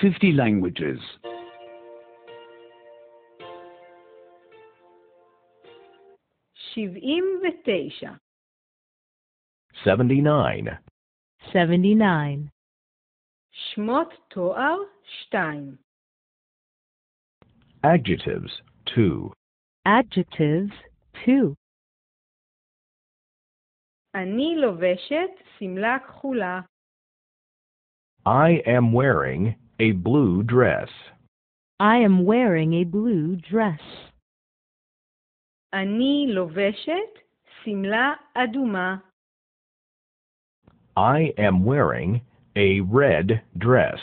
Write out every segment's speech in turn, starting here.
50 languages. שבעים ותשע. 79. 79. שמות תואר Stein. Adjectives 2. Adjectives 2. אני לובשת שמלה כחולה. I am wearing a blue dress. I am wearing a blue dress. אני לובשת שמלה אדומה. I am wearing a red dress.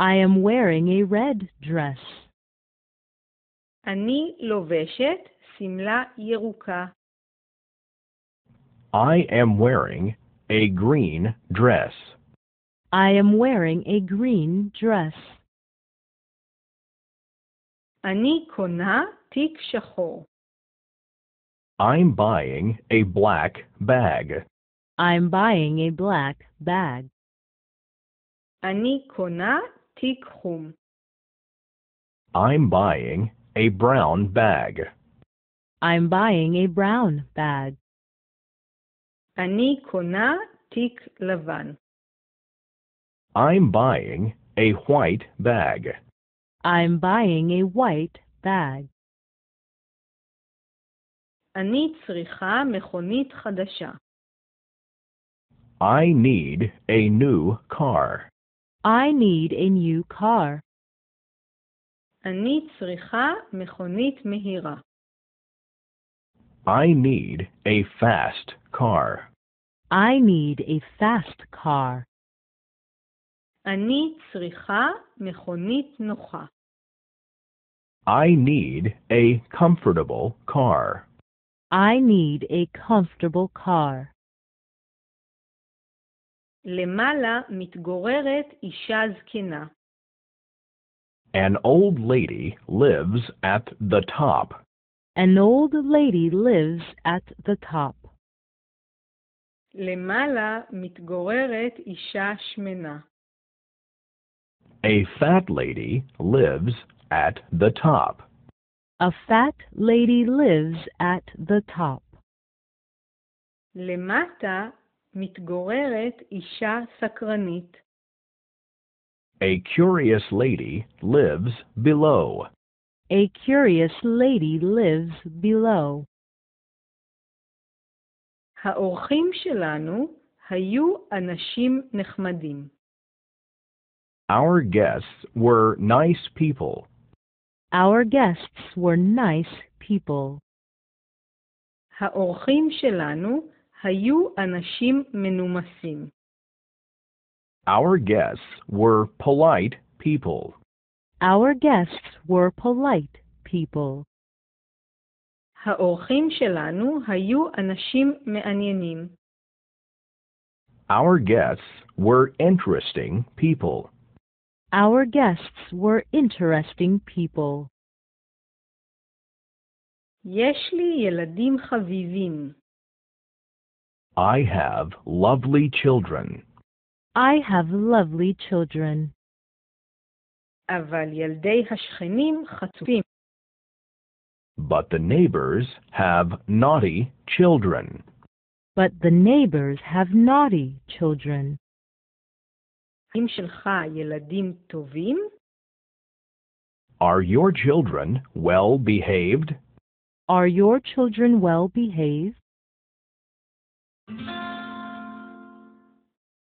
I am wearing a red dress. אני לובשת שמלה ירוקה. I am wearing a green dress. I am wearing a green dress. אני קונה תיק שחור. I'm buying a black bag. I'm buying a black bag. אני קונה תיק חום. I'm buying a brown bag. I'm buying a brown bag. אני קונה תיק לבן. I'm buying a white bag. I'm buying a white bag. אני צריכה מכונית חדשה. I need a new car. I need a new car. אני צריכה מכונית מהירה. I need a fast car. I need a fast car. אני צריכה מכונית נוחה. I need a comfortable car. I need a comfortable car. למעלה מתגוררת אישה זקנה. An old lady lives at the top. An old lady lives at the top. למעלה מתגוררת אישה שמנה. A fat lady lives at the top. A fat lady lives at the top. למטה מתגוררת אישה סקרנית. A curious lady lives below. A curious lady lives below. האורחים שלנו היו אנשים נחמדים. Our guests were nice people. Our guests were nice people. האורחים שלנו היו אנשים מנומסים. Our guests were polite people. Our guests were polite people. האורחים שלנו היו אנשים מעניינים. Our guests were interesting people. Our guests were interesting people. יש לי ילדים I have lovely children. I have lovely children. אבל ילדי השכנים חצופים. But the neighbors have naughty children. But the neighbors have naughty children. שלך ילדים טובים? Are your children well behaved? Are your children well behaved?